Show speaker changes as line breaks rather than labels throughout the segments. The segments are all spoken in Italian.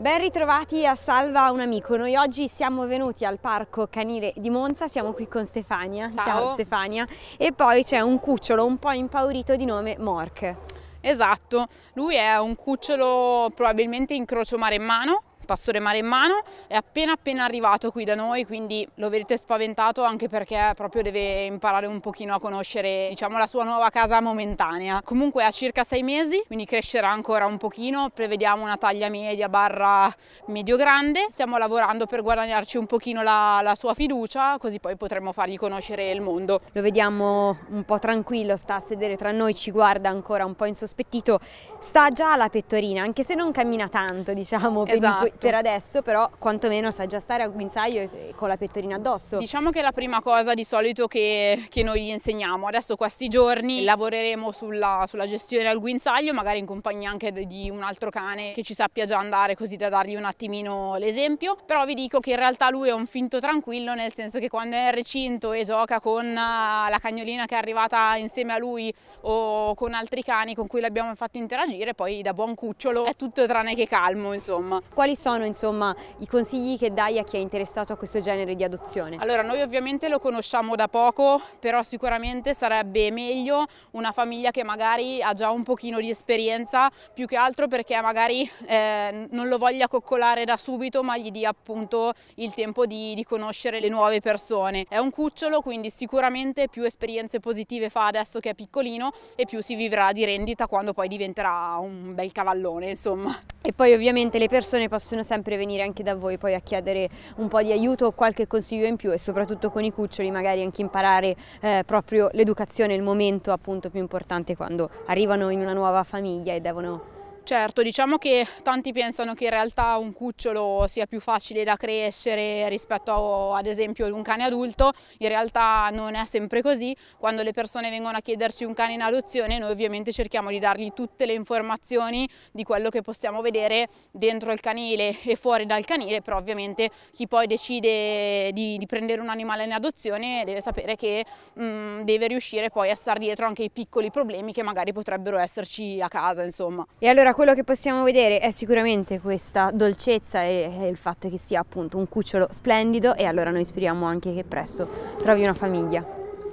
Ben ritrovati a Salva un amico. Noi oggi siamo venuti al parco canile di Monza, siamo qui con
Stefania. Ciao, Ciao Stefania. E poi c'è un cucciolo un po' impaurito di nome Mork. Esatto, lui è un cucciolo probabilmente incrocio mare in mano pastore maremmano, è appena appena arrivato qui da noi, quindi lo vedete spaventato anche perché proprio deve imparare un pochino a conoscere diciamo, la sua nuova casa momentanea. Comunque ha circa sei mesi, quindi crescerà ancora un pochino, prevediamo una taglia media barra medio grande, stiamo lavorando per guadagnarci un pochino la, la sua fiducia, così poi potremo fargli conoscere il mondo. Lo vediamo un po' tranquillo, sta a sedere tra noi, ci guarda ancora
un po' insospettito, sta già alla pettorina, anche se non cammina tanto, diciamo, esatto. Esatto. Per
adesso però quantomeno sa già stare a guinzaglio e con la pettorina addosso. Diciamo che è la prima cosa di solito che, che noi gli insegniamo. Adesso questi giorni lavoreremo sulla, sulla gestione al guinzaglio, magari in compagnia anche di un altro cane che ci sappia già andare così da dargli un attimino l'esempio. Però vi dico che in realtà lui è un finto tranquillo nel senso che quando è in recinto e gioca con ah, la cagnolina che è arrivata insieme a lui o con altri cani con cui l'abbiamo fatto interagire, poi da buon cucciolo è tutto tranne che calmo insomma. Quali sono sono insomma, i consigli che dai a chi è interessato a questo genere di adozione? Allora noi ovviamente lo conosciamo da poco, però sicuramente sarebbe meglio una famiglia che magari ha già un pochino di esperienza, più che altro perché magari eh, non lo voglia coccolare da subito, ma gli dia appunto il tempo di, di conoscere le nuove persone. È un cucciolo, quindi sicuramente più esperienze positive fa adesso che è piccolino e più si vivrà di rendita quando poi diventerà un bel cavallone, insomma.
E poi ovviamente le persone possono sempre venire anche da voi poi a chiedere un po' di aiuto o qualche consiglio in più e soprattutto con i cuccioli magari anche imparare eh, proprio l'educazione, il momento appunto più importante quando arrivano in una nuova famiglia e devono
Certo, diciamo che tanti pensano che in realtà un cucciolo sia più facile da crescere rispetto a, ad esempio ad un cane adulto, in realtà non è sempre così, quando le persone vengono a chiederci un cane in adozione noi ovviamente cerchiamo di dargli tutte le informazioni di quello che possiamo vedere dentro il canile e fuori dal canile, però ovviamente chi poi decide di, di prendere un animale in adozione deve sapere che mh, mm, deve riuscire poi a star dietro anche i piccoli problemi che magari potrebbero esserci a casa insomma.
E allora allora, quello che possiamo vedere è sicuramente questa dolcezza e, e il fatto che sia appunto un cucciolo splendido e allora noi speriamo anche che presto trovi una famiglia.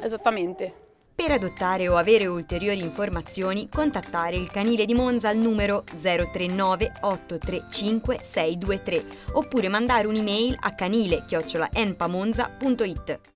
Esattamente. Per adottare o avere ulteriori informazioni, contattare il canile di Monza al numero 039 835 623 oppure mandare un'email a canile-enpamonza.it.